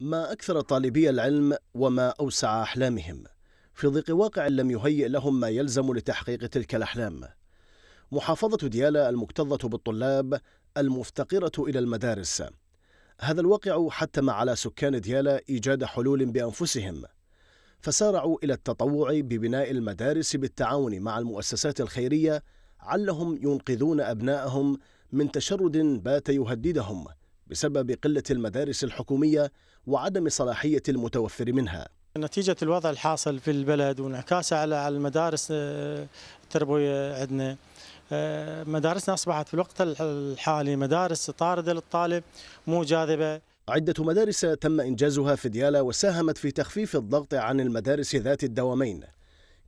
ما أكثر طالبي العلم وما أوسع أحلامهم في ضيق واقع لم يهيئ لهم ما يلزم لتحقيق تلك الأحلام محافظة ديالى المكتظة بالطلاب المفتقرة إلى المدارس هذا الواقع حتم على سكان ديالى إيجاد حلول بأنفسهم فسارعوا إلى التطوع ببناء المدارس بالتعاون مع المؤسسات الخيرية علهم ينقذون أبنائهم من تشرد بات يهددهم بسبب قلة المدارس الحكومية وعدم صلاحية المتوفر منها نتيجة الوضع الحاصل في البلد وانعكاسه على المدارس آه، التربوية عندنا آه، مدارسنا أصبحت في الوقت الحالي مدارس طاردة للطالب مو جاذبة عدة مدارس تم إنجازها في ديالا وساهمت في تخفيف الضغط عن المدارس ذات الدوامين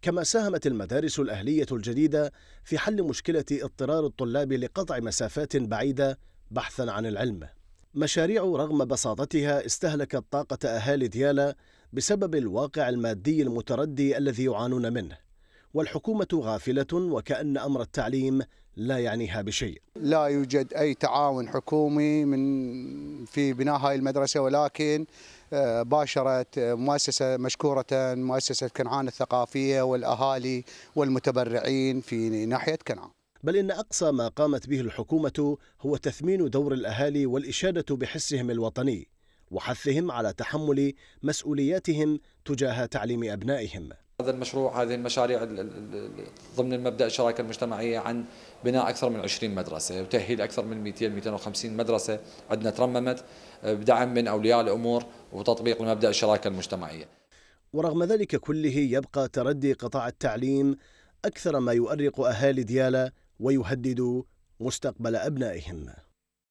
كما ساهمت المدارس الأهلية الجديدة في حل مشكلة اضطرار الطلاب لقطع مسافات بعيدة بحثا عن العلم مشاريع رغم بساطتها استهلكت طاقة أهالي ديالا بسبب الواقع المادي المتردي الذي يعانون منه والحكومة غافلة وكأن أمر التعليم لا يعنيها بشيء لا يوجد أي تعاون حكومي من في بناء هاي المدرسة ولكن آه، باشرت آه، مؤسسة مشكورة مؤسسة كنعان الثقافية والأهالي والمتبرعين في ناحية كنعان بل إن أقصى ما قامت به الحكومة هو تثمين دور الأهالي والإشادة بحسهم الوطني وحثهم على تحمل مسؤولياتهم تجاه تعليم أبنائهم هذا المشروع هذه المشاريع ضمن المبدا الشراكه المجتمعيه عن بناء اكثر من 20 مدرسه وتاهيل اكثر من 200 250 مدرسه عندنا ترممت آه، بدعم من اولياء الامور وتطبيق مبدا الشراكه المجتمعيه. ورغم ذلك كله يبقى تردي قطاع التعليم اكثر ما يؤرق اهالي ديالا ويهددوا مستقبل أبنائهم